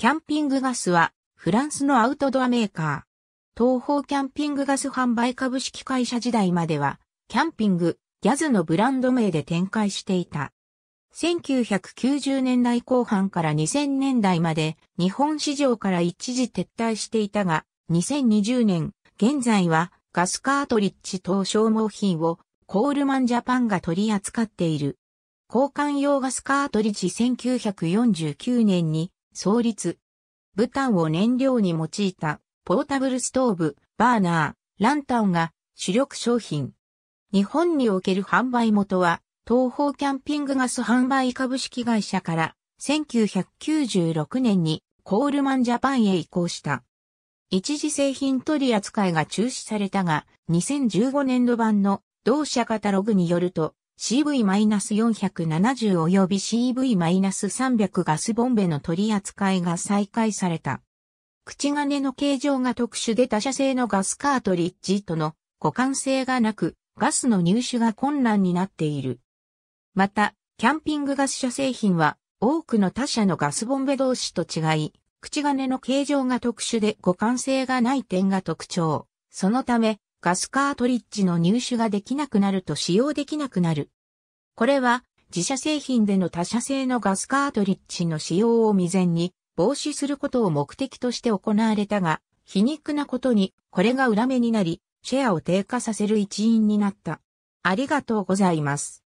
キャンピングガスは、フランスのアウトドアメーカー。東方キャンピングガス販売株式会社時代までは、キャンピング、ギャズのブランド名で展開していた。1990年代後半から2000年代まで、日本市場から一時撤退していたが、2020年、現在は、ガスカートリッジ等消耗品を、コールマンジャパンが取り扱っている。交換用ガスカートリッジ1949年に創立。ブタンを燃料に用いたポータブルストーブ、バーナー、ランタンが主力商品。日本における販売元は東方キャンピングガス販売株式会社から1996年にコールマンジャパンへ移行した。一時製品取扱いが中止されたが、2015年度版の同社カタログによると、CV-470 及び CV-300 ガスボンベの取り扱いが再開された。口金の形状が特殊で他社製のガスカートリッジとの互換性がなく、ガスの入手が困難になっている。また、キャンピングガス車製品は多くの他社のガスボンベ同士と違い、口金の形状が特殊で互換性がない点が特徴。そのため、ガスカートリッジの入手ができなくなると使用できなくなる。これは自社製品での他社製のガスカートリッジの使用を未然に防止することを目的として行われたが、皮肉なことにこれが裏目になり、シェアを低下させる一因になった。ありがとうございます。